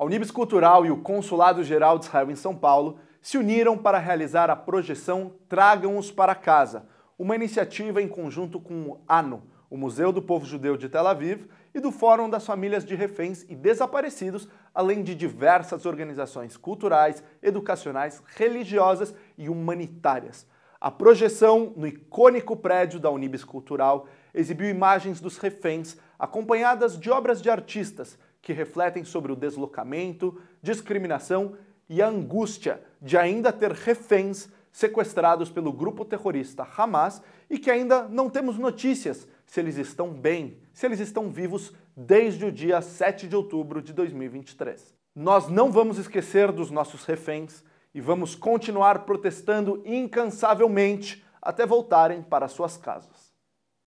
A Unibis Cultural e o Consulado Geral de Israel em São Paulo se uniram para realizar a projeção Tragam-os para Casa, uma iniciativa em conjunto com o ANO, o Museu do Povo Judeu de Tel Aviv, e do Fórum das Famílias de Reféns e Desaparecidos, além de diversas organizações culturais, educacionais, religiosas e humanitárias. A projeção no icônico prédio da Unibis Cultural exibiu imagens dos reféns, acompanhadas de obras de artistas, que refletem sobre o deslocamento, discriminação e a angústia de ainda ter reféns sequestrados pelo grupo terrorista Hamas e que ainda não temos notícias se eles estão bem, se eles estão vivos desde o dia 7 de outubro de 2023. Nós não vamos esquecer dos nossos reféns e vamos continuar protestando incansavelmente até voltarem para suas casas.